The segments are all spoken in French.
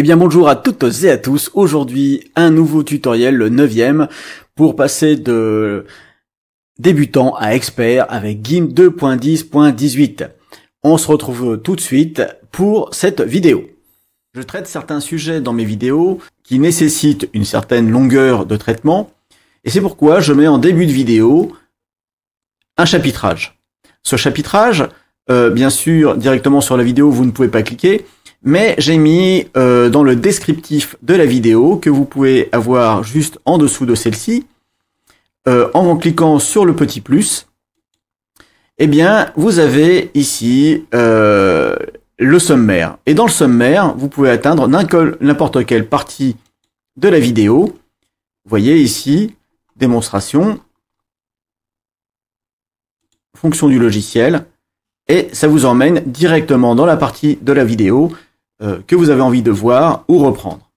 Eh bien bonjour à toutes et à tous, aujourd'hui un nouveau tutoriel, le neuvième, pour passer de débutant à expert avec GIMP 2.10.18. On se retrouve tout de suite pour cette vidéo. Je traite certains sujets dans mes vidéos qui nécessitent une certaine longueur de traitement, et c'est pourquoi je mets en début de vidéo un chapitrage. Ce chapitrage, euh, bien sûr, directement sur la vidéo, vous ne pouvez pas cliquer, mais j'ai mis euh, dans le descriptif de la vidéo que vous pouvez avoir juste en dessous de celle-ci, euh, en cliquant sur le petit plus, et eh bien vous avez ici euh, le sommaire. Et dans le sommaire, vous pouvez atteindre n'importe quelle partie de la vidéo. Vous voyez ici, démonstration, fonction du logiciel, et ça vous emmène directement dans la partie de la vidéo euh, que vous avez envie de voir ou reprendre.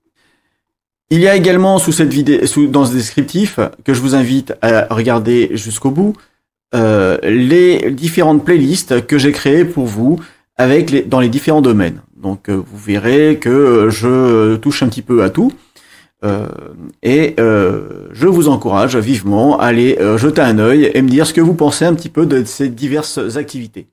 Il y a également sous cette vidéo, dans ce descriptif, que je vous invite à regarder jusqu'au bout, euh, les différentes playlists que j'ai créées pour vous avec les, dans les différents domaines. Donc euh, vous verrez que je touche un petit peu à tout. et je vous encourage vivement à aller jeter un œil et me dire ce que vous pensez un petit peu de ces diverses activités.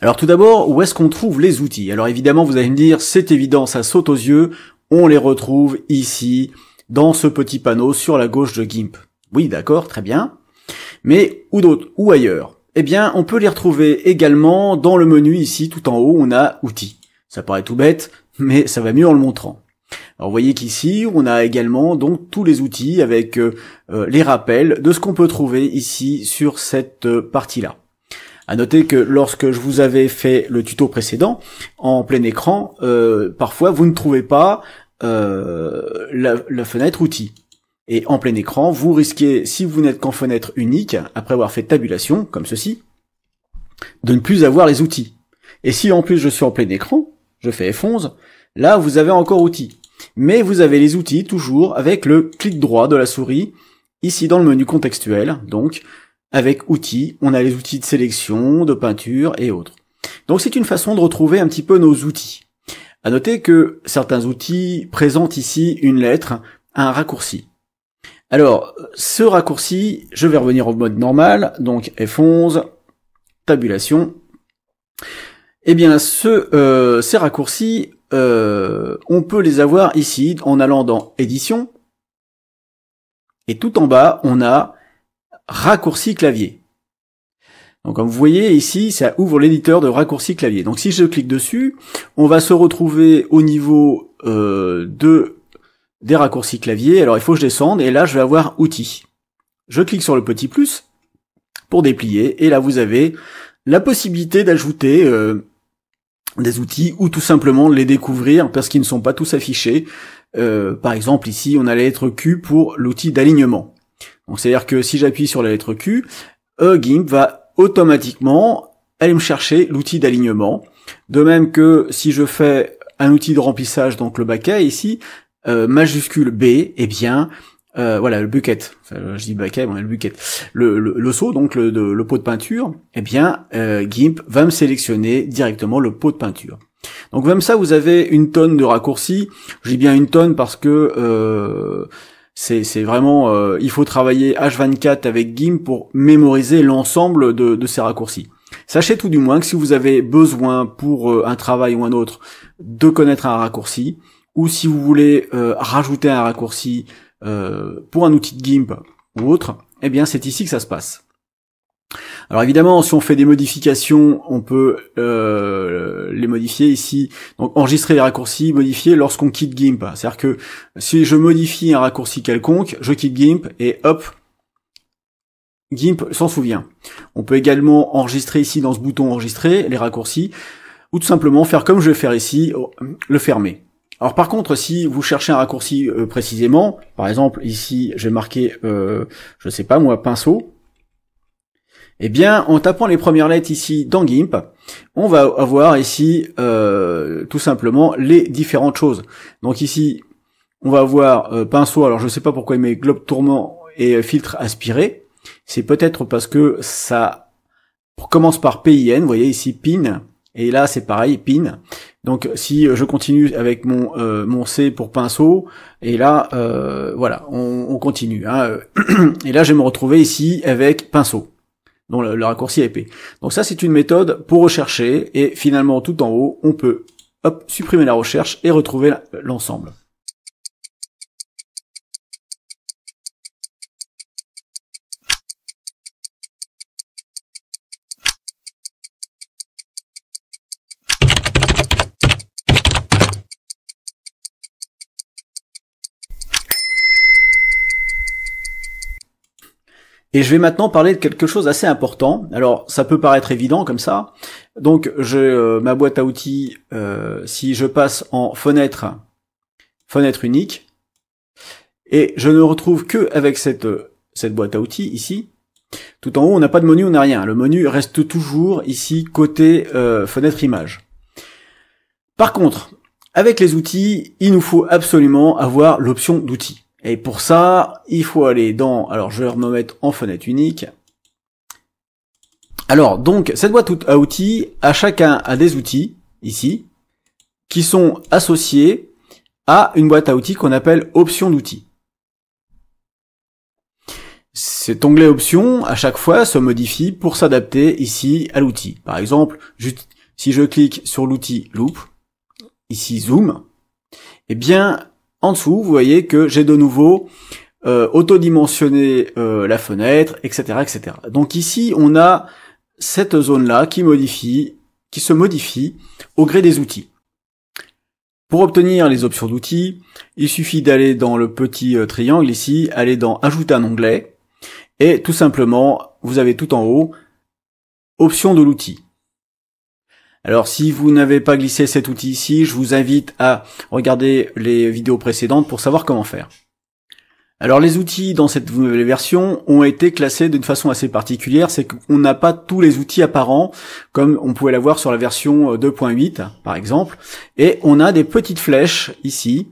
Alors tout d'abord, où est-ce qu'on trouve les outils Alors évidemment, vous allez me dire, c'est évident, ça saute aux yeux, on les retrouve ici, dans ce petit panneau sur la gauche de GIMP. Oui, d'accord, très bien. Mais où d'autres Où ailleurs Eh bien, on peut les retrouver également dans le menu ici, tout en haut, on a outils. Ça paraît tout bête, mais ça va mieux en le montrant. Alors vous voyez qu'ici, on a également donc tous les outils avec euh, euh, les rappels de ce qu'on peut trouver ici sur cette euh, partie-là. À noter que lorsque je vous avais fait le tuto précédent en plein écran, euh, parfois vous ne trouvez pas euh, la, la, fenêtre outils. Et en plein écran, vous risquez, si vous n'êtes qu'en fenêtre unique, après avoir fait tabulation, comme ceci, de ne plus avoir les outils. Et si en plus je suis en plein écran, je fais F11, là vous avez encore outils. Mais vous avez les outils toujours avec le clic droit de la souris, ici dans le menu contextuel, donc avec outils. On a les outils de sélection, de peinture et autres. Donc c'est une façon de retrouver un petit peu nos outils. À noter que certains outils présentent ici une lettre, un raccourci. Alors, ce raccourci, je vais revenir au mode normal, donc F11, tabulation. Eh bien, ce, euh, ces raccourcis, euh, on peut les avoir ici en allant dans Édition. Et tout en bas, on a raccourci clavier. Donc comme vous voyez ici, ça ouvre l'éditeur de raccourci clavier. Donc si je clique dessus, on va se retrouver au niveau euh, de des raccourcis clavier. Alors il faut que je descende et là je vais avoir outils. Je clique sur le petit plus pour déplier et là vous avez la possibilité d'ajouter euh, des outils ou tout simplement les découvrir parce qu'ils ne sont pas tous affichés. Euh, par exemple ici on a la lettre Q pour l'outil d'alignement. Donc c'est-à-dire que si j'appuie sur la lettre Q, e, GIMP va automatiquement aller me chercher l'outil d'alignement. De même que si je fais un outil de remplissage, donc le baquet ici, euh, majuscule B, et eh bien, euh, voilà, le bucket, je dis baquet, bon, le bucket, le, le, le seau, donc le, le pot de peinture, et eh bien, euh, GIMP va me sélectionner directement le pot de peinture. Donc comme ça, vous avez une tonne de raccourcis. Je dis bien une tonne parce que c'est vraiment euh, il faut travailler H24 avec GIMP pour mémoriser l'ensemble de, ces raccourcis. Sachez tout du moins que si vous avez besoin pour euh, un travail ou un autre de connaître un raccourci, ou si vous voulez euh, rajouter un raccourci pour un outil de GIMP ou autre, eh bien c'est ici que ça se passe. Alors évidemment, si on fait des modifications, on peut euh, les modifier ici. Donc enregistrer les raccourcis, modifier lorsqu'on quitte GIMP. C'est-à-dire que si je modifie un raccourci quelconque, je quitte GIMP et hop, GIMP s'en souvient. On peut également enregistrer ici dans ce bouton enregistrer les raccourcis, ou tout simplement faire comme je vais faire ici, oh, le fermer. Alors par contre, si vous cherchez un raccourci euh, précisément, par exemple ici j'ai marqué, je euh, je sais pas moi, pinceau, eh bien, en tapant les premières lettres ici dans GIMP, on va avoir ici euh, tout simplement les différentes choses. Donc ici, on va avoir euh, pinceau, alors je ne sais pas pourquoi il met globe tourment et euh, filtre aspiré. C'est peut-être parce que ça commence par PIN, vous voyez ici PIN, et là c'est pareil, PIN. Donc si je continue avec mon, mon C pour pinceau, et là, voilà, on, continue. Hein. Et là, je vais me retrouver ici avec pinceau dont le, raccourci est épais. Donc ça, c'est une méthode pour rechercher, et finalement, tout en haut, on peut supprimer la recherche et retrouver l'ensemble. Et je vais maintenant parler de quelque chose d'assez important. Alors, ça peut paraître évident comme ça. Donc, je, euh, ma boîte à outils, euh, si je passe en fenêtre, fenêtre unique, et je ne retrouve que avec cette, euh, cette boîte à outils ici, tout en haut, on n'a pas de menu, on n'a rien. Le menu reste toujours ici côté fenêtre image. Par contre, avec les outils, il nous faut absolument avoir l'option d'outils. Et pour ça, il faut aller dans... Alors je vais me en fenêtre unique. Alors donc, cette boîte à outils, à chacun a des outils, ici, qui sont associés à une boîte à outils qu'on appelle option d'outils. Cet onglet option, à chaque fois, se modifie pour s'adapter ici à l'outil. Par exemple, si je clique sur l'outil loop, ici zoom, eh bien, en dessous, vous voyez que j'ai de nouveau euh, autodimensionné euh, la fenêtre, etc., etc. Donc ici, on a cette zone-là qui modifie, qui se modifie au gré des outils. Pour obtenir les options d'outils, il suffit d'aller dans le petit euh, triangle ici, aller dans Ajouter un onglet, et tout simplement, vous avez tout en haut, Options de l'outil. Alors si vous n'avez pas glissé cet outil ici, je vous invite à regarder les vidéos précédentes pour savoir comment faire. Alors les outils dans cette nouvelle version ont été classés d'une façon assez particulière, c'est qu'on n'a pas tous les outils apparents comme on pouvait l'avoir sur la version 2.8 euh, par exemple, et on a des petites flèches ici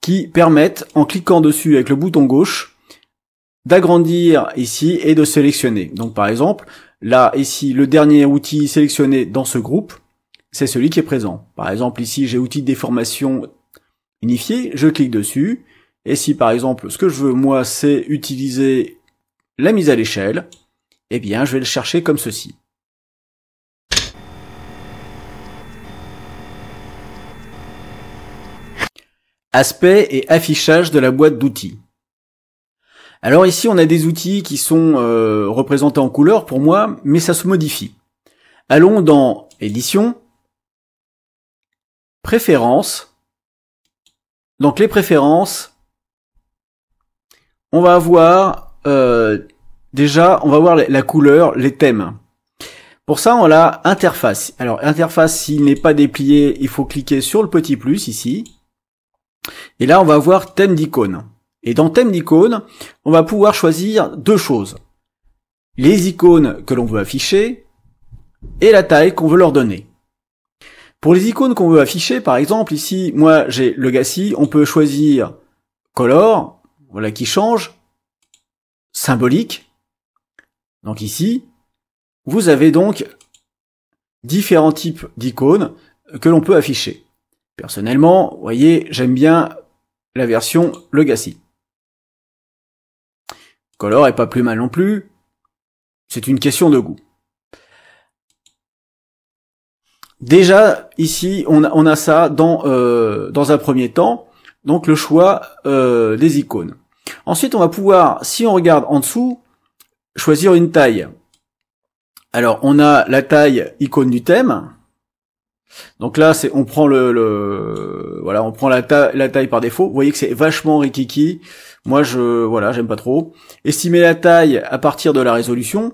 qui permettent en cliquant dessus avec le bouton gauche d'agrandir ici et de sélectionner. Donc par exemple, là ici le dernier outil sélectionné dans ce groupe, c'est celui qui est présent. Par exemple, ici, j'ai outil de déformation unifié, je clique dessus, et si par exemple, ce que je veux, moi, c'est utiliser la mise à l'échelle, eh bien, je vais le chercher comme ceci. Aspect et affichage de la boîte d'outils. Alors ici, on a des outils qui sont euh, représentés en couleur pour moi, mais ça se modifie. Allons dans Édition, préférences. Donc les préférences, on va avoir euh, déjà, on va voir la couleur, les thèmes. Pour ça, on a interface. Alors interface, s'il n'est pas déplié, il faut cliquer sur le petit plus ici. Et là, on va avoir thème d'icône. Et dans thème d'icône, on va pouvoir choisir deux choses. Les icônes que l'on veut afficher et la taille qu'on veut leur donner. Pour les icônes qu'on veut afficher, par exemple, ici, moi j'ai Legacy, on peut choisir Color, voilà qui change, symbolique. Donc ici, vous avez donc différents types d'icônes que l'on peut afficher. Personnellement, vous voyez, j'aime bien la version Legacy. Color est pas plus mal non plus. C'est une question de goût. déjà ici on a, on a ça dans euh, dans un premier temps, donc le choix euh, des icônes. Ensuite, on va pouvoir, si on regarde en dessous, choisir une taille. Alors, on a la taille icône du thème. Donc là, c'est on prend le, le, voilà, on prend la, la taille par défaut. Vous voyez que c'est vachement rikiki. Moi, je voilà, j'aime pas trop. Estimer la taille à partir de la résolution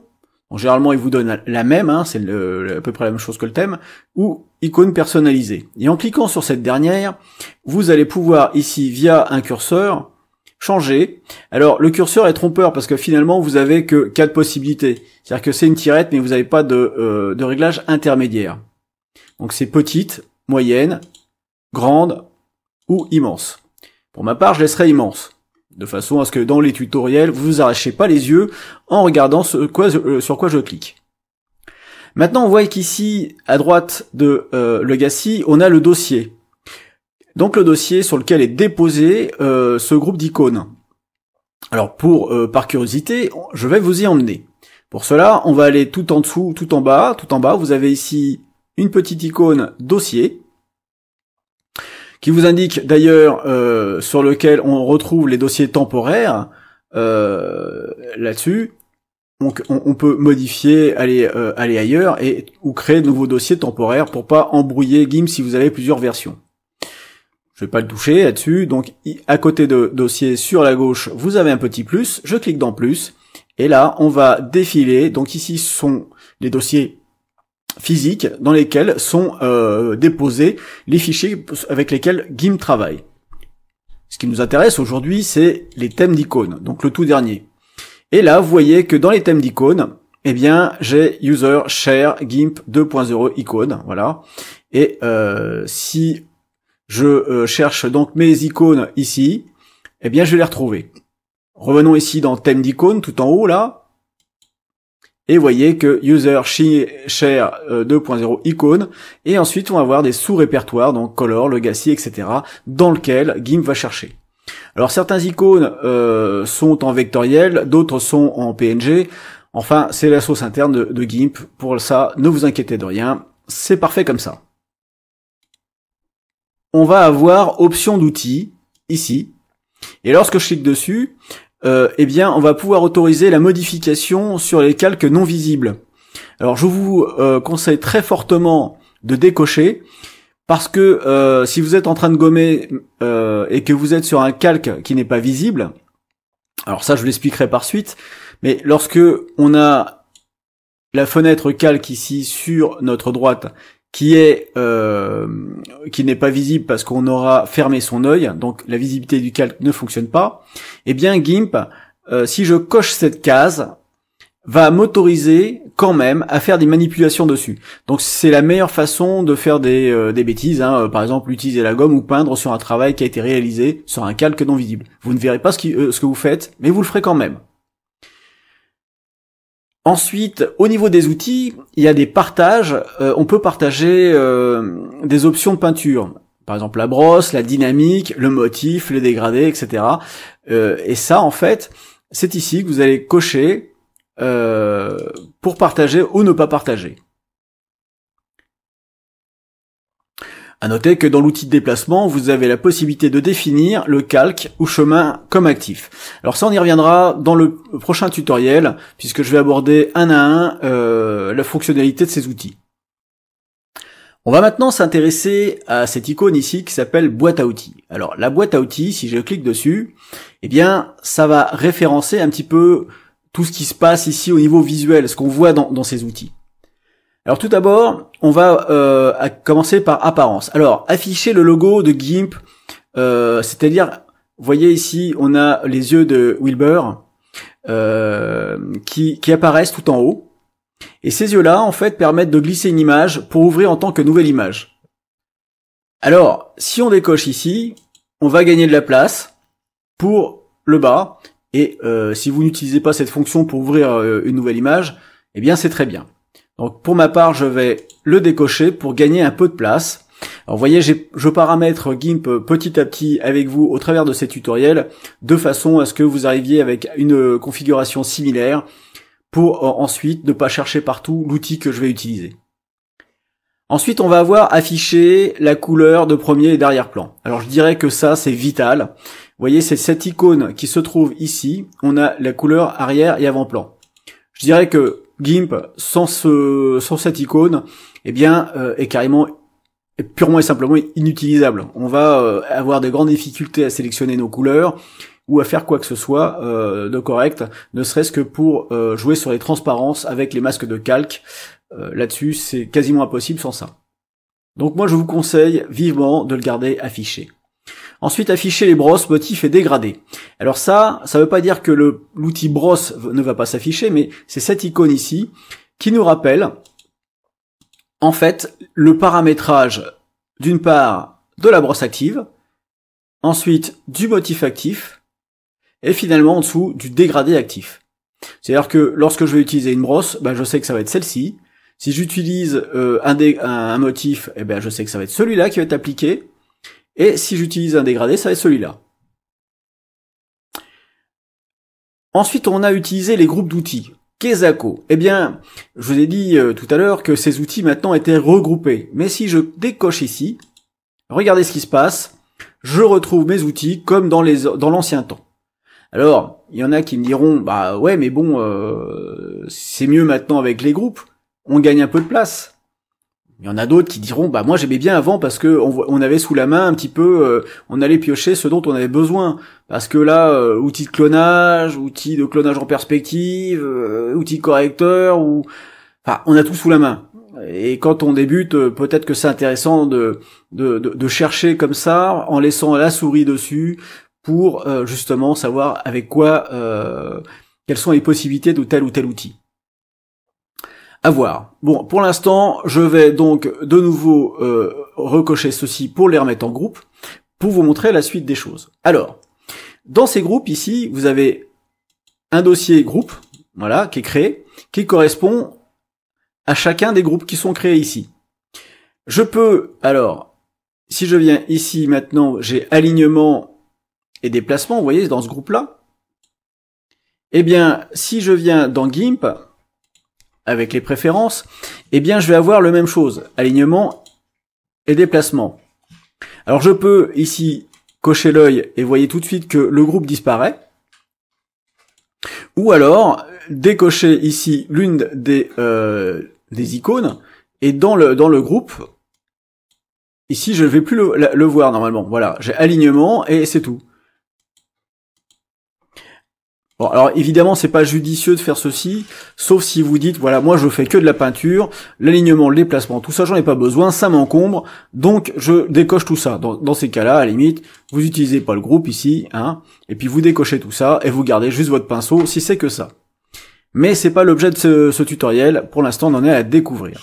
généralement, il vous donne la même, hein, c'est à peu près la même chose que le thème, ou icône personnalisée. Et en cliquant sur cette dernière, vous allez pouvoir ici, via un curseur, changer. Alors, le curseur est trompeur parce que finalement, vous avez que quatre possibilités. C'est-à-dire que c'est une tirette, mais vous n'avez pas de, euh, de réglage intermédiaire. Donc, c'est petite, moyenne, grande ou immense. Pour ma part, je laisserai immense de façon à ce que dans les tutoriels, vous vous arrachez pas les yeux en regardant ce quoi, euh, sur quoi je clique. Maintenant, on voit qu'ici, à droite de euh, Legacy, on a le dossier. Donc le dossier sur lequel est déposé euh, ce groupe d'icônes. Alors pour par curiosité, je vais vous y emmener. Pour cela, on va aller tout en dessous, tout en bas, tout en bas, vous avez ici une petite icône dossier qui vous indique d'ailleurs euh, sur lequel on retrouve les dossiers temporaires euh, là-dessus. Donc on, peut modifier, aller, euh, aller ailleurs et ou créer de nouveaux dossiers temporaires pour pas embrouiller GIMP si vous avez plusieurs versions. Je vais pas le toucher là-dessus. Donc à côté de dossier sur la gauche, vous avez un petit plus. Je clique dans plus et là on va défiler. Donc ici sont les dossiers physiques dans lesquels sont euh, déposés les fichiers avec lesquels GIMP travaille. Ce qui nous intéresse aujourd'hui, c'est les thèmes d'icônes, donc le tout dernier. Et là, vous voyez que dans les thèmes d'icônes, eh bien, j'ai user share GIMP 2.0 icônes. voilà. Et euh, si je euh, cherche donc mes icônes ici, eh bien, je vais les retrouver. Revenons ici dans thème d'icônes, tout en haut là, et voyez que user share 2.0 euh, icône et ensuite on va avoir des sous-répertoires donc color, legacy, etc. dans lequel GIMP va chercher. Alors certains icônes euh, sont en vectoriel, d'autres sont en PNG. Enfin, c'est la sauce interne de, de GIMP. Pour ça, ne vous inquiétez de rien. C'est parfait comme ça. On va avoir option d'outils ici. Et lorsque je clique dessus, euh, eh bien, on va pouvoir autoriser la modification sur les calques non visibles. Alors, je vous euh, conseille très fortement de décocher parce que euh, si vous êtes en train de gommer et que vous êtes sur un calque qui n'est pas visible, alors ça, je vous l'expliquerai par suite. Mais lorsque on a la fenêtre calque ici sur notre droite qui est euh, qui n'est pas visible parce qu'on aura fermé son œil, donc la visibilité du calque ne fonctionne pas, eh bien GIMP, euh, si je coche cette case, va m'autoriser quand même à faire des manipulations dessus. Donc c'est la meilleure façon de faire des, euh, bêtises, hein. par exemple utiliser la gomme ou peindre sur un travail qui a été réalisé sur un calque non visible. Vous ne verrez pas ce que vous faites, mais vous le ferez quand même. Ensuite, au niveau des outils, il y a des partages. Euh, on peut partager euh, des options de peinture. Par exemple, la brosse, la dynamique, le motif, le dégradé, etc. Euh, et ça, en fait, c'est ici que vous allez cocher pour partager ou ne pas partager. À noter que dans l'outil de déplacement, vous avez la possibilité de définir le calque ou chemin comme actif. Alors ça, on y reviendra dans le prochain tutoriel, puisque je vais aborder un à un euh, la fonctionnalité de ces outils. On va maintenant s'intéresser à cette icône ici qui s'appelle boîte à outils. Alors la boîte à outils, si je clique dessus, eh bien ça va référencer un petit peu tout ce qui se passe ici au niveau visuel, ce qu'on voit dans ces outils. Alors tout d'abord, on va euh, commencer par apparence. Alors, afficher le logo de GIMP, euh, c'est-à-dire, vous voyez ici, on a les yeux de Wilbur euh, qui, qui, apparaissent tout en haut. Et ces yeux-là, en fait, permettent de glisser une image pour ouvrir en tant que nouvelle image. Alors, si on décoche ici, on va gagner de la place pour le bas. Et si vous n'utilisez pas cette fonction pour ouvrir une nouvelle image, eh bien c'est très bien. Donc pour ma part, je vais le décocher pour gagner un peu de place. Alors vous voyez, je paramètre GIMP petit à petit avec vous au travers de ces tutoriels, de façon à ce que vous arriviez avec une configuration similaire pour euh, ensuite ne pas chercher partout l'outil que je vais utiliser. Ensuite, on va avoir affiché la couleur de premier et d'arrière-plan. Alors je dirais que ça, c'est vital. Vous voyez, c'est cette icône qui se trouve ici. On a la couleur arrière et avant-plan. Je dirais que GIMP sans ce, sans cette icône, eh bien, euh, est carrément purement et simplement inutilisable. On va euh, avoir des grandes difficultés à sélectionner nos couleurs ou à faire quoi que ce soit euh, de correct, ne serait-ce que pour jouer sur les transparences avec les masques de calque. Là-dessus, c'est quasiment impossible sans ça. Donc moi, je vous conseille vivement de le garder affiché. Ensuite, afficher les brosses, motifs et dégradés. Alors ça, ça veut pas dire que l'outil brosse ne va pas s'afficher, mais c'est cette icône ici qui nous rappelle, en fait, le paramétrage d'une part de la brosse active, ensuite du motif actif, et finalement en dessous du dégradé actif. C'est-à-dire que lorsque je vais utiliser une brosse, ben, je sais que ça va être celle-ci. Si j'utilise euh, un, un, motif, eh ben je sais que ça va être celui-là qui va être appliqué. Et si j'utilise un dégradé, ça va être celui-là. Ensuite, on a utilisé les groupes d'outils. Kezako. Eh bien, je vous ai dit euh, tout à l'heure que ces outils maintenant étaient regroupés. Mais si je décoche ici, regardez ce qui se passe. Je retrouve mes outils comme dans l'ancien temps. Alors, il y en a qui me diront, bah ouais, mais bon, euh, c'est mieux maintenant avec les groupes. On gagne un peu de place. Il y en a d'autres qui diront bah moi j'aimais bien avant parce que on, avait sous la main un petit peu euh, on allait piocher ce dont on avait besoin parce que là euh, outils de clonage, outils de clonage en perspective, euh, outils de correcteur ou enfin on a tout sous la main. Et quand on débute, peut-être que c'est intéressant de, de, de, chercher comme ça, en laissant la souris dessus, pour justement savoir avec quoi, quelles sont les possibilités de tel ou tel outil à voir. Bon, pour l'instant, je vais donc de nouveau euh, recocher ceci pour les remettre en groupe, pour vous montrer la suite des choses. Alors, dans ces groupes ici, vous avez un dossier groupe, voilà, qui est créé, qui correspond à chacun des groupes qui sont créés ici. Je peux, alors, si je viens ici maintenant, j'ai alignement et déplacement, vous voyez, dans ce groupe-là. Eh bien, si je viens dans GIMP, avec les préférences, eh bien je vais avoir le même chose, alignement et déplacement. Alors je peux ici cocher l'œil et voyez tout de suite que le groupe disparaît. Ou alors décocher ici l'une des, euh, des icônes et dans le, dans le groupe, ici je ne vais plus le voir normalement. Voilà, j'ai alignement et c'est tout. Bon, alors évidemment, c'est pas judicieux de faire ceci, sauf si vous dites voilà, moi je fais que de la peinture, l'alignement, le déplacement, tout ça j'en ai pas besoin, ça m'encombre, donc je décoche tout ça. Dans, ces cas-là, à la limite, vous utilisez pas le groupe ici, hein, et puis vous décochez tout ça et vous gardez juste votre pinceau si c'est que ça. Mais c'est pas l'objet de ce, ce tutoriel, pour l'instant on en est à découvrir.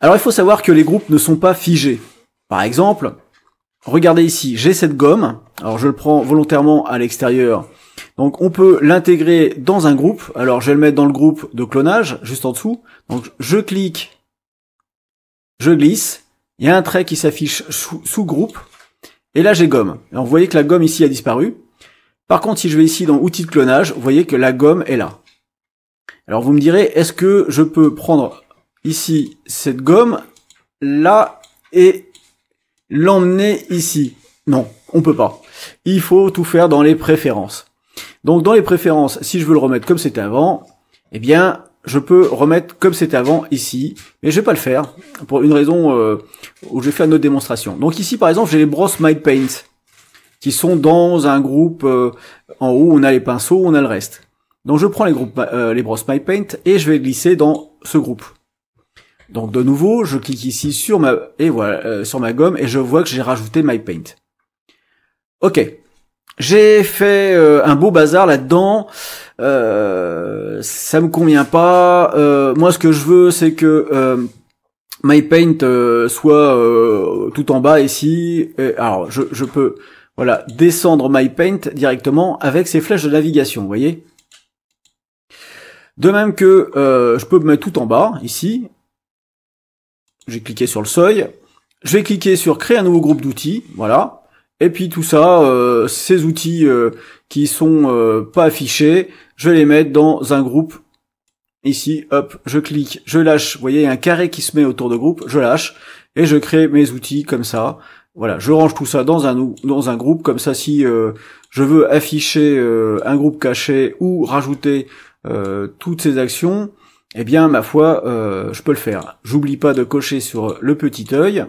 Alors il faut savoir que les groupes ne sont pas figés. Par exemple, regardez ici, j'ai cette gomme, alors je le prends volontairement à l'extérieur donc on peut l'intégrer dans un groupe. Alors je vais le mettre dans le groupe de clonage, juste en dessous. Donc je clique, je glisse, il y a un trait qui s'affiche sous, groupe, et là j'ai gomme. Alors vous voyez que la gomme ici a disparu. Par contre si je vais ici dans outils de clonage, vous voyez que la gomme est là. Alors vous me direz, est-ce que je peux prendre ici cette gomme, là, et l'emmener ici Non, on peut pas. Il faut tout faire dans les préférences. Donc dans les préférences, si je veux le remettre comme c'était avant, eh bien je peux remettre comme c'était avant ici, mais je vais pas le faire pour une raison euh, où je vais faire une autre démonstration. Donc ici par exemple j'ai les brosses My Paint qui sont dans un groupe euh, en haut on a les pinceaux, on a le reste. Donc je prends les groupes euh, les brosses My Paint et je vais glisser dans ce groupe. Donc de nouveau je clique ici sur ma et voilà sur ma gomme et je vois que j'ai rajouté My Paint. Ok, j'ai fait euh, un beau bazar là-dedans. Euh, ça me convient pas. Euh, moi, ce que je veux, c'est que euh, MyPaint soit tout en bas ici. alors, je, je, peux, voilà, descendre MyPaint directement avec ces flèches de navigation. Vous voyez. De même que je peux me mettre tout en bas ici. J'ai cliqué sur le seuil. Je vais cliquer sur créer un nouveau groupe d'outils. Voilà. Et puis tout ça, euh, ces outils euh, qui sont euh, pas affichés, je vais les mettre dans un groupe. Ici, hop, je clique, je lâche. Vous voyez, il y a un carré qui se met autour de groupe, je lâche et je crée mes outils comme ça. Voilà, je range tout ça dans un dans un groupe comme ça. Si je veux afficher un groupe caché ou rajouter toutes ces actions, eh bien, ma foi, je peux le faire. J'oublie pas de cocher sur le petit œil,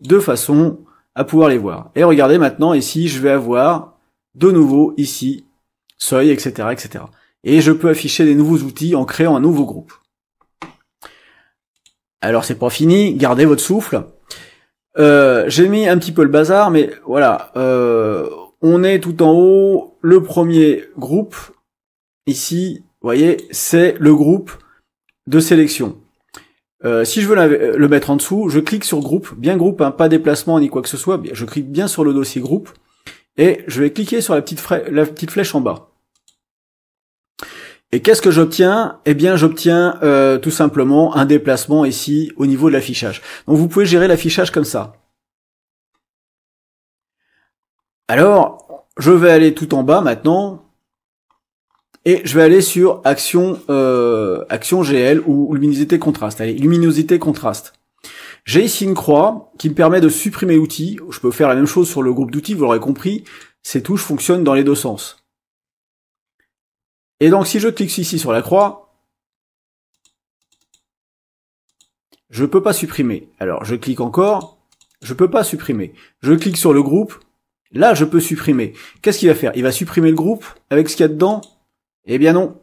de façon à pouvoir les voir. Et regardez maintenant ici, je vais avoir de nouveau ici, seuil, etc., etc. Et je peux afficher des nouveaux outils en créant un nouveau groupe. Alors c'est pas fini, gardez votre souffle. Euh, j'ai mis un petit peu le bazar, mais voilà, euh, on est tout en haut. Le premier groupe, ici, voyez, c'est le groupe de sélection. Euh, si je veux euh, le mettre en dessous, je clique sur groupe, bien groupe, hein, pas déplacement ni quoi que ce soit, je clique bien sur le dossier groupe, et je vais cliquer sur la petite, la petite flèche en bas. Et qu'est-ce que j'obtiens Eh bien j'obtiens euh, tout simplement un déplacement ici au niveau de l'affichage. Donc vous pouvez gérer l'affichage comme ça. Alors, je vais aller tout en bas maintenant, et je vais aller sur action, euh, action GL ou luminosité contraste. Allez, luminosité contraste. J'ai ici une croix qui me permet de supprimer outils. Je peux faire la même chose sur le groupe d'outils, vous l'aurez compris. Ces touches fonctionnent dans les deux sens. Et donc si je clique ici sur la croix, je peux pas supprimer. Alors je clique encore, je peux pas supprimer. Je clique sur le groupe, là je peux supprimer. Qu'est-ce qu'il va faire Il va supprimer le groupe avec ce qu'il y a dedans eh bien non.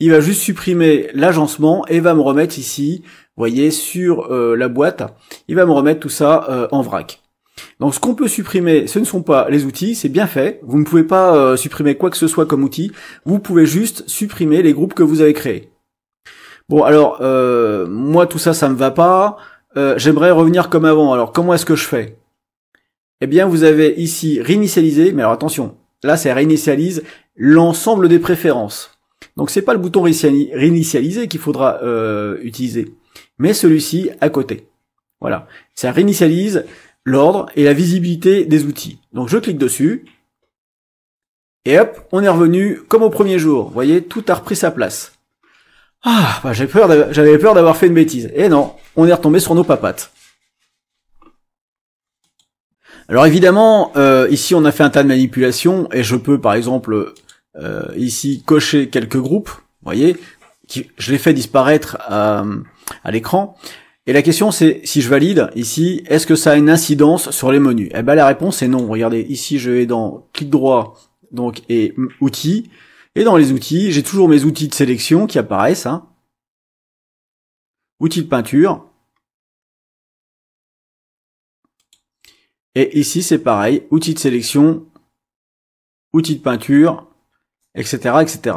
Il va juste supprimer l'agencement et va me remettre ici, vous voyez, sur euh, la boîte, il va me remettre tout ça euh, en vrac. Donc ce qu'on peut supprimer, ce ne sont pas les outils, c'est bien fait. Vous ne pouvez pas euh, supprimer quoi que ce soit comme outil. Vous pouvez juste supprimer les groupes que vous avez créés. Bon alors, moi tout ça, ça me va pas. J'aimerais revenir comme avant. Alors comment est-ce que je fais Eh bien vous avez ici réinitialiser, mais alors attention, là c'est réinitialise l'ensemble des préférences. Donc c'est pas le bouton réinitialiser qu'il faudra euh, utiliser, mais celui-ci à côté. Voilà. Ça réinitialise l'ordre et la visibilité des outils. Donc je clique dessus. Et hop, on est revenu comme au premier jour. Vous voyez, tout a repris sa place. Ah, bah, j'avais peur d'avoir fait une bêtise. Et eh non, on est retombé sur nos papates. Alors évidemment, euh, ici on a fait un tas de manipulations et je peux par exemple euh, ici cocher quelques groupes, vous voyez, qui, je les fais disparaître à, à l'écran. Et la question c'est, si je valide ici, est-ce que ça a une incidence sur les menus Eh ben la réponse est non. Regardez, ici je vais dans clic droit donc et outils. Et dans les outils, j'ai toujours mes outils de sélection qui apparaissent. Hein. Outils de peinture. Et ici c'est pareil, outils de sélection, outils de peinture, etc., etc.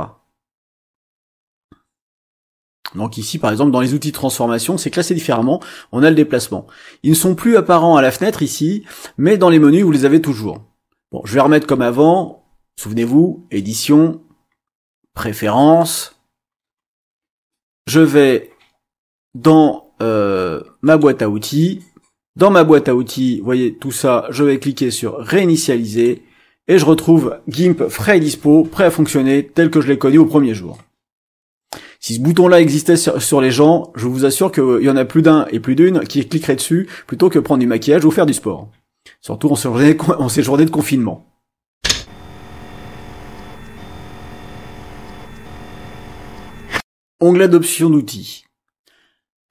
Donc ici, par exemple, dans les outils de transformation, c'est classé différemment, on a le déplacement. Ils ne sont plus apparents à la fenêtre ici, mais dans les menus, vous les avez toujours. Bon, je vais remettre comme avant, souvenez-vous, édition, préférences, Je vais dans euh, ma boîte à outils. Dans ma boîte à outils, voyez tout ça, je vais cliquer sur réinitialiser et je retrouve GIMP frais et dispo, prêt à fonctionner tel que je l'ai connu au premier jour. Si ce bouton-là existait sur, les gens, je vous assure qu'il euh, y en a plus d'un et plus d'une qui cliquerait dessus plutôt que prendre du maquillage ou faire du sport. Surtout en ces journées, de confinement. Onglet d'options d'outils.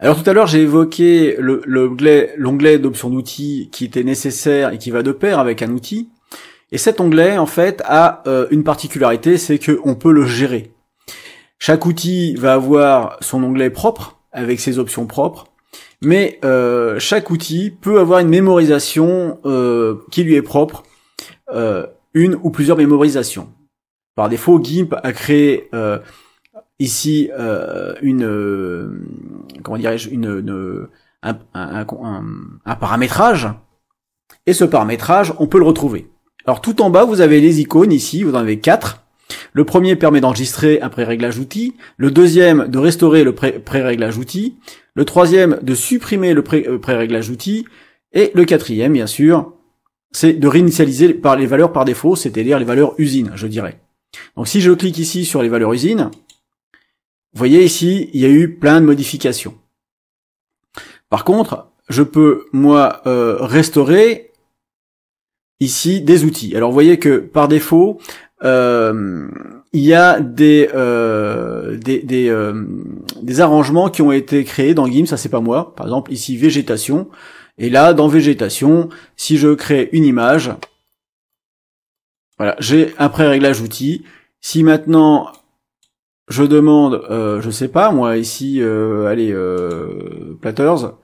Alors tout à l'heure j'ai évoqué le, l'onglet d'options d'outils qui était nécessaire et qui va de pair avec un outil. Et cet onglet, en fait, a euh, une particularité, c'est qu'on peut le gérer. Chaque outil va avoir son onglet propre, avec ses options propres, mais euh, chaque outil peut avoir une mémorisation euh, qui lui est propre, une ou plusieurs mémorisations. Par défaut, GIMP a créé ici une comment dirais une, un paramétrage, et ce paramétrage, on peut le retrouver. Alors tout en bas, vous avez les icônes ici, vous en avez quatre. Le premier permet d'enregistrer un pré-réglage outil, le deuxième de restaurer le pré-réglage outil, le troisième de supprimer le euh, pré-réglage outil, et le quatrième, bien sûr, c'est de réinitialiser par les valeurs par défaut, c'est-à-dire les valeurs usines, je dirais. Donc si je clique ici sur les valeurs usines, vous voyez ici, il y a eu plein de modifications. Par contre, je peux, moi, euh, restaurer ici des outils. Alors vous voyez que par défaut, euh, il y a des euh, euh, des arrangements qui ont été créés dans GIMP, ça c'est pas moi. Par exemple ici végétation. Et là, dans végétation, si je crée une image, voilà, j'ai un pré-réglage outil. Si maintenant je demande, je sais pas, moi ici, allez, platters,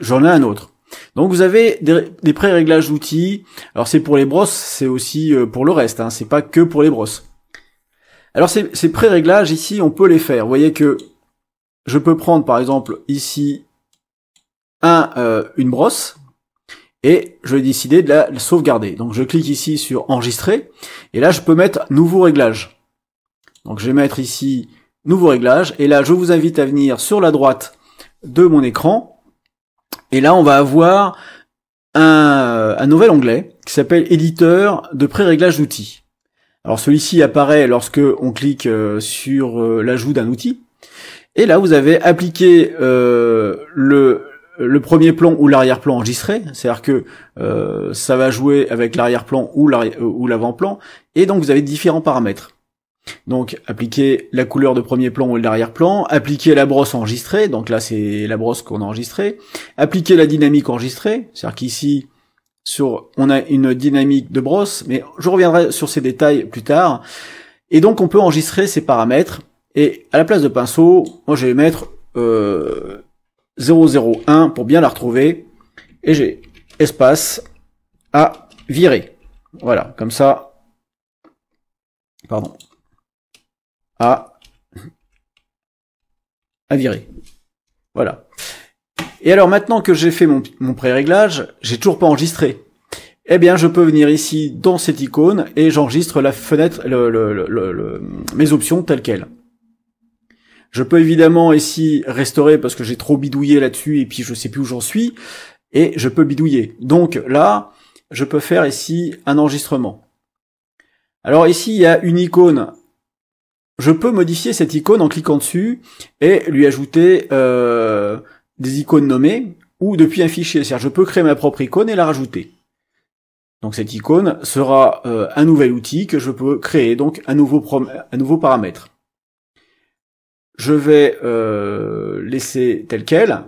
j'en ai un autre. Donc vous avez des, pré-réglages d'outils. Alors c'est pour les brosses, c'est aussi euh, pour le reste, hein, c'est pas que pour les brosses. Alors ces, pré-réglages ici, on peut les faire. Vous voyez que je peux prendre par exemple ici un, euh, une brosse et je vais décider de la sauvegarder. Donc je clique ici sur enregistrer et là je peux mettre nouveau réglage. Donc je vais mettre ici nouveau réglage et là je vous invite à venir sur la droite de mon écran et là, on va avoir euh, un, nouvel onglet qui s'appelle éditeur de pré-réglage d'outils. Alors celui-ci apparaît lorsque on clique euh, sur euh, l'ajout d'un outil. Et là, vous avez appliqué le, premier plan ou l'arrière-plan enregistré, c'est-à-dire que ça va jouer avec l'arrière-plan ou l'avant-plan, et donc vous avez différents paramètres. Donc appliquer la couleur de premier plan ou derrière plan appliquer la brosse enregistrée, donc là c'est la brosse qu'on a enregistrée, appliquer la dynamique enregistrée, c'est-à-dire qu'ici sur on a une dynamique de brosse, mais je reviendrai sur ces détails plus tard. Et donc on peut enregistrer ces paramètres, et à la place de pinceau, moi je vais mettre 001 euh, pour bien la retrouver, et j'ai espace à virer. Voilà, comme ça. Pardon à, à virer. Voilà. Et alors maintenant que j'ai fait mon, pré-réglage, j'ai toujours pas enregistré. Eh bien, je peux venir ici dans cette icône et j'enregistre la fenêtre, le, mes options telles quelles. Je peux évidemment ici restaurer parce que j'ai trop bidouillé là-dessus et puis je sais plus où j'en suis. Et je peux bidouiller. Donc là, je peux faire ici un enregistrement. Alors ici, il y a une icône je peux modifier cette icône en cliquant dessus et lui ajouter euh, des icônes nommées ou depuis un fichier. C'est-à-dire, je peux créer ma propre icône et la rajouter. Donc cette icône sera euh, un nouvel outil que je peux créer, donc un nouveau, un nouveau paramètre. Je vais euh, laisser tel quel,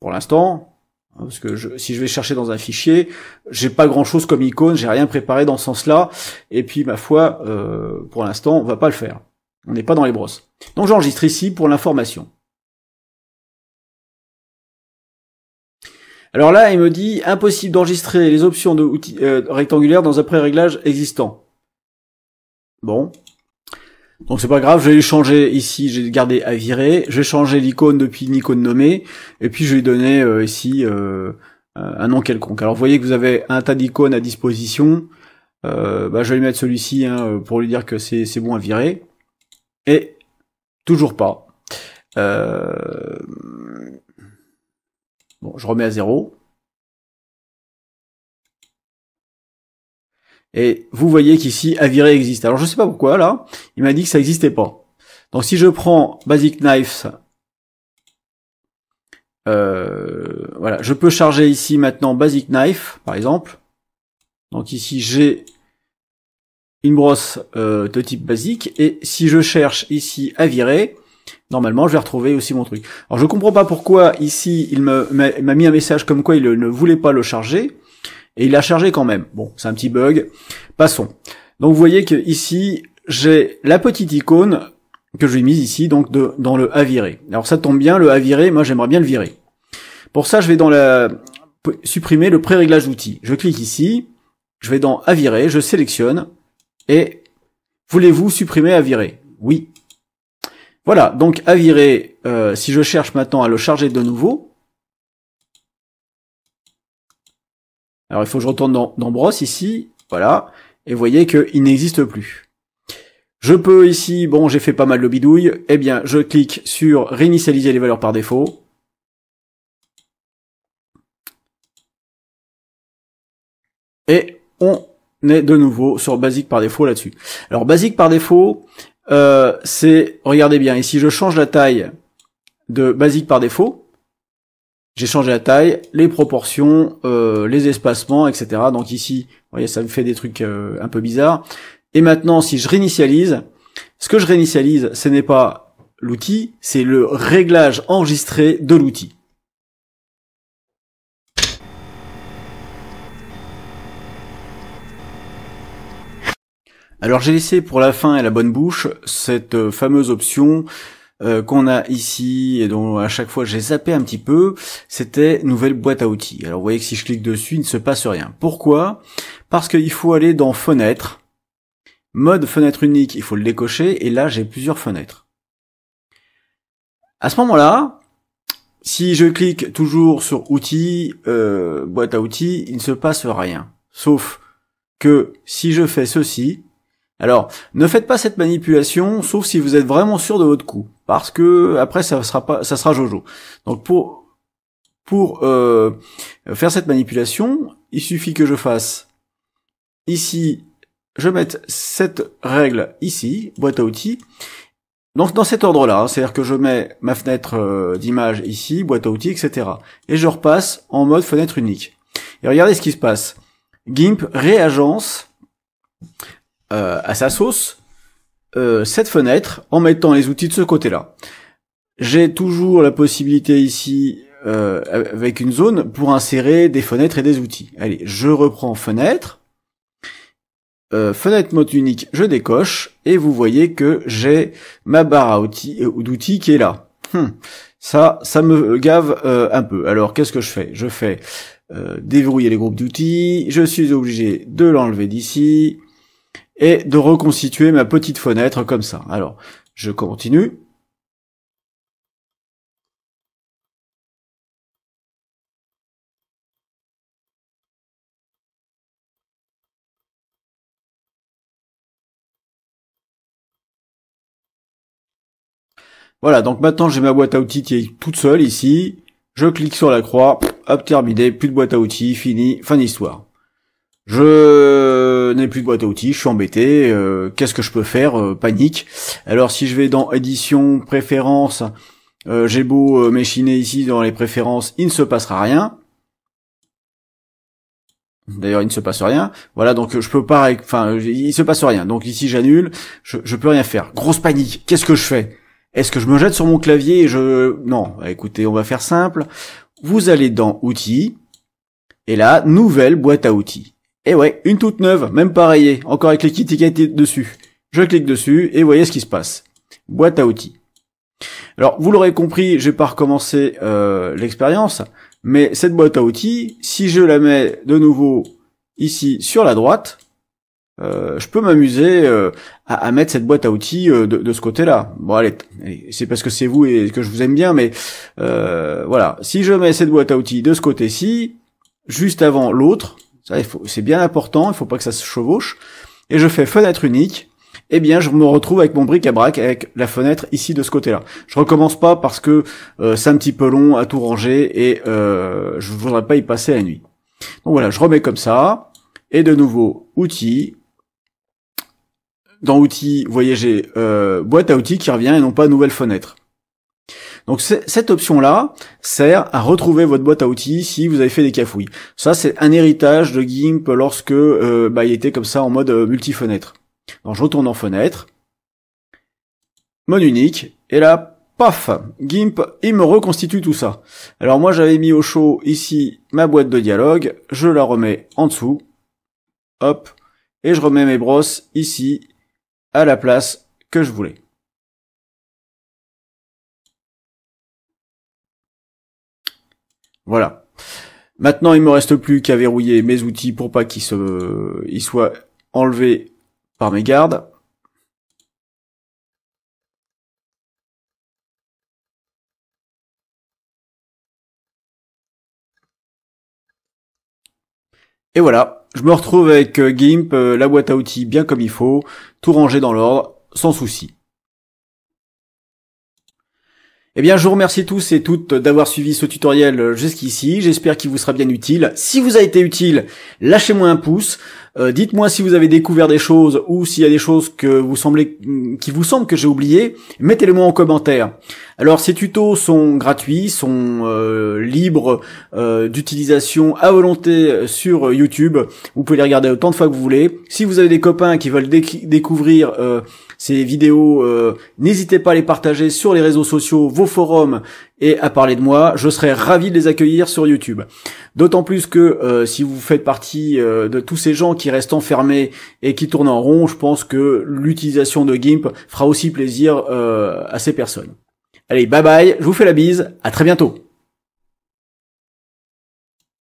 pour l'instant, hein, parce que si je vais chercher dans un fichier, j'ai pas grand chose comme icône, j'ai rien préparé dans ce sens-là, et puis ma foi, pour l'instant, on va pas le faire. On n'est pas dans les brosses. Donc j'enregistre ici pour l'information. Alors là, il me dit impossible d'enregistrer les options de outils, euh, rectangulaires dans un pré-réglage existant. Bon. Donc c'est pas grave, je vais changer ici, j'ai gardé à virer, Je vais changer l'icône depuis l'icône nommée, et puis je vais donner euh, ici euh, un nom quelconque. Alors vous voyez que vous avez un tas d'icônes à disposition, bah, je vais lui mettre celui-ci hein, pour lui dire que c'est bon à virer. Et toujours pas. Euh, bon, je remets à zéro. Et vous voyez qu'ici, Aviré existe. Alors je sais pas pourquoi là, il m'a dit que ça n'existait pas. Donc si je prends Basic Knife, euh, voilà, je peux charger ici maintenant Basic Knife, par exemple. Donc ici j'ai une brosse euh, de type basique, et si je cherche ici à virer, normalement je vais retrouver aussi mon truc. Alors je comprends pas pourquoi ici il m'a mis un message comme quoi il ne voulait pas le charger, et il l'a chargé quand même. Bon, c'est un petit bug. Passons. Donc vous voyez que ici j'ai la petite icône que je lui ai mise ici, donc de, dans le à Alors ça tombe bien, le à virer, moi j'aimerais bien le virer. Pour ça, je vais dans la supprimer le pré-réglage d'outils. Je clique ici, je vais dans à virer, je sélectionne, et voulez-vous supprimer virer Oui. Voilà, donc Aviré, euh, si je cherche maintenant à le charger de nouveau, alors il faut que je retourne dans, dans Brosse ici, voilà, et vous voyez qu'il n'existe plus. Je peux ici, bon j'ai fait pas mal de bidouilles, eh bien je clique sur réinitialiser les valeurs par défaut, et on mais de nouveau sur basique par défaut là-dessus. Alors basique par défaut, euh, c'est, regardez bien, ici je change la taille de basique par défaut, j'ai changé la taille, les proportions, euh, les espacements, etc. Donc ici, vous voyez, ça me fait des trucs euh, un peu bizarres. Et maintenant, si je réinitialise, ce que je réinitialise, ce n'est pas l'outil, c'est le réglage enregistré de l'outil. Alors j'ai laissé pour la fin et la bonne bouche cette euh, fameuse option euh, qu'on a ici et dont à chaque fois j'ai zappé un petit peu, c'était nouvelle boîte à outils. Alors vous voyez que si je clique dessus, il ne se passe rien. Pourquoi Parce qu'il faut aller dans fenêtre, mode fenêtre unique, il faut le décocher, et là j'ai plusieurs fenêtres. À ce moment-là, si je clique toujours sur outils, euh, boîte à outils, il ne se passe rien. Sauf que si je fais ceci, alors, ne faites pas cette manipulation, sauf si vous êtes vraiment sûr de votre coup, parce que après ça sera pas, ça sera jojo. Donc pour pour euh, faire cette manipulation, il suffit que je fasse ici, je mette cette règle ici, boîte à outils. Donc dans cet ordre-là, hein, c'est-à-dire que je mets ma fenêtre euh, d'image ici, boîte à outils, etc. Et je repasse en mode fenêtre unique. Et regardez ce qui se passe. GIMP réagence euh, à sa sauce euh, cette fenêtre en mettant les outils de ce côté-là. J'ai toujours la possibilité ici euh, avec une zone pour insérer des fenêtres et des outils. Allez, je reprends fenêtre, fenêtre mode unique, je décoche et vous voyez que j'ai ma barre à d'outils qui est là. Hum, ça, ça me gave un peu. Alors qu'est-ce que je fais Je fais déverrouiller les groupes d'outils. Je suis obligé de l'enlever d'ici et de reconstituer ma petite fenêtre comme ça. Alors, je continue. Voilà, donc maintenant j'ai ma boîte à outils qui est toute seule ici. Je clique sur la croix, hop, terminé, plus de boîte à outils, fini, fin d'histoire. Je euh, n'ai plus de boîte à outils, je suis embêté, euh, qu'est-ce que je peux faire euh, Panique. Alors si je vais dans édition, préférences, j'ai beau m'échiner ici dans les préférences, il ne se passera rien. D'ailleurs, il ne se passe rien. Voilà, donc je peux pas... Enfin, il se passe rien. Donc ici, j'annule. Je, je peux rien faire. Grosse panique. Qu'est-ce que je fais Est-ce que je me jette sur mon clavier et je... Non. Écoutez, on va faire simple. Vous allez dans Outils. Et là, nouvelle boîte à outils. Et eh ouais, une toute neuve, même pareillée, encore avec l'étiquette dessus. Je clique dessus et voyez ce qui se passe. Boîte à outils. Alors, vous l'aurez compris, j'ai pas recommencé euh, l'expérience, mais cette boîte à outils, si je la mets de nouveau ici sur la droite, euh, je peux m'amuser euh, à, mettre cette boîte à outils de, de, ce côté-là. Bon, allez, c'est parce que c'est vous et que je vous aime bien, mais voilà. Si je mets cette boîte à outils de ce côté-ci, juste avant l'autre, c'est bien important, il faut pas que ça se chevauche. Et je fais fenêtre unique. Eh bien, je me retrouve avec mon bric-à-brac, avec la fenêtre ici de ce côté-là. Je recommence pas parce que euh, c'est un petit peu long à tout ranger et je euh, je voudrais pas y passer la nuit. Donc voilà, je remets comme ça. Et de nouveau, outils. Dans outils, voyez, j'ai euh, boîte à outils qui revient et non pas nouvelle fenêtre. Donc cette option-là sert à retrouver votre boîte à outils si vous avez fait des cafouilles. Ça, c'est un héritage de GIMP lorsque euh, bah, il était comme ça en mode euh, multi-fenêtre. Donc je retourne en fenêtre, mode unique, et là, paf, GIMP, il me reconstitue tout ça. Alors moi, j'avais mis au chaud ici ma boîte de dialogue, je la remets en dessous, hop, et je remets mes brosses ici, à la place que je voulais. Voilà. Maintenant, il me reste plus qu'à verrouiller mes outils pour pas qu'ils soient enlevés par mes gardes. Et voilà, je me retrouve avec euh, Gimp, euh, la boîte à outils bien comme il faut, tout rangé dans l'ordre, sans souci. Eh bien, je vous remercie tous et toutes d'avoir suivi ce tutoriel jusqu'ici. J'espère qu'il vous sera bien utile. Si vous a été utile, lâchez-moi un pouce. Euh, dites-moi si vous avez découvert des choses ou s'il y a des choses que vous semblez, qui vous semblent que j'ai oubliées. Mettez-le moi en commentaire. Alors ces tutos sont gratuits, sont euh, libres euh, d'utilisation à volonté sur YouTube. Vous pouvez les regarder autant de fois que vous voulez. Si vous avez des copains qui veulent découvrir euh, ces vidéos, n'hésitez pas à les partager sur les réseaux sociaux, vos forums et à parler de moi. Je serais ravi de les accueillir sur YouTube. D'autant plus que si vous faites partie de tous ces gens qui restent enfermés et qui tournent en rond, je pense que l'utilisation de GIMP fera aussi plaisir à ces personnes. Allez, bye bye, je vous fais la bise, à très bientôt